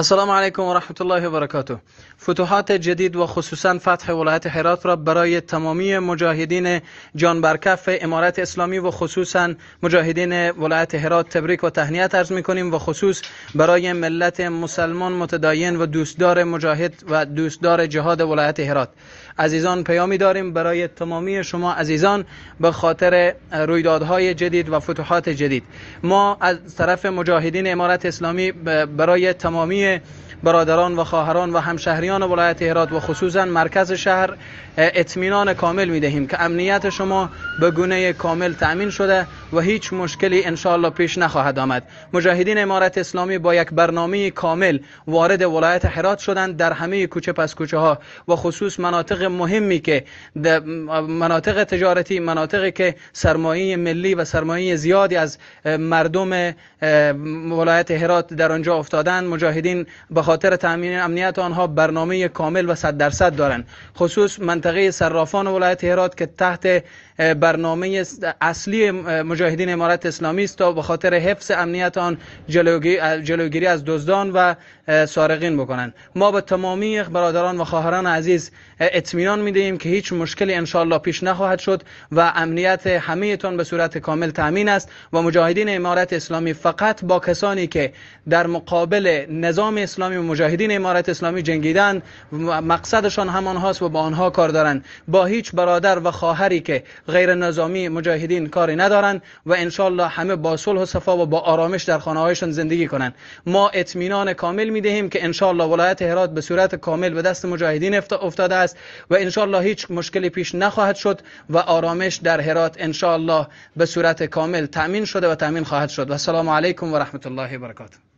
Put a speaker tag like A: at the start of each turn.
A: السلام علیکم و رحمت الله و برکاته فتوحات جدید و خصوصا فتح ولایت حرات را برای تمامی مجاهدین جان برکف امارت اسلامی و خصوصا مجاهدین ولایت حرات تبریک و تهنیت عرض میکنیم و خصوص برای ملت مسلمان متدین و دوستدار مجاهد و دوستدار جهاد ولایت حرات عزیزان پیامی داریم برای تمامی شما عزیزان به خاطر رویدادهای جدید و فتوحات جدید ما از طرف مجاهدین امارت اسلامی برای تمامی برادران و خواهران و همشهریان ولایت هرات و خصوصا مرکز شهر اطمینان کامل میدهیم که امنیت شما به گونه کامل تأمین شده و هیچ مشکلی انشاءالله پیش نخواهد آمد مجاهدین امارت اسلامی با یک برنامه کامل وارد ولایت حرات شدند در همه کوچه پس کوچه ها و خصوص مناطق مهمی که مناطق تجارتی مناطقی که سرمایه ملی و سرمایه زیادی از مردم ولایت حرات در آنجا افتادن مجاهدین به خاطر تامین امنیت آنها برنامه کامل و صد درصد دارند خصوص منطقه صرافان ولایت حرات که تحت برنامه اصلی مجاهدین امارت اسلامی است تا به خاطر حفظ امنیت آن جلوگیری از دزدان و سارقین بکنند ما به تمامی برادران و خواهران عزیز اطمینان میدهیم که هیچ مشکلی انشالله پیش نخواهد شد و امنیت همه تان به صورت کامل تامین است و مجاهدین امارت اسلامی فقط با کسانی که در مقابل نظام اسلامی و مجاهدین امارت اسلامی جنگیدن مقصدشان همان هاست و با آنها کار دارند با هیچ برادر و خواهری که غیر نظامی مجاهدین کاری ندارن و انشالله همه با صلح و صفا و با آرامش در خانه هایشون زندگی کنند ما اطمینان کامل میدهیم که انشالله ولایت هرات به صورت کامل به دست مجاهدین افتاده است و انشالله هیچ مشکلی پیش نخواهد شد و آرامش در هرات انشالله به صورت کامل تأمین شده و تأمین خواهد شد و سلام علیکم و رحمت الله و برکاته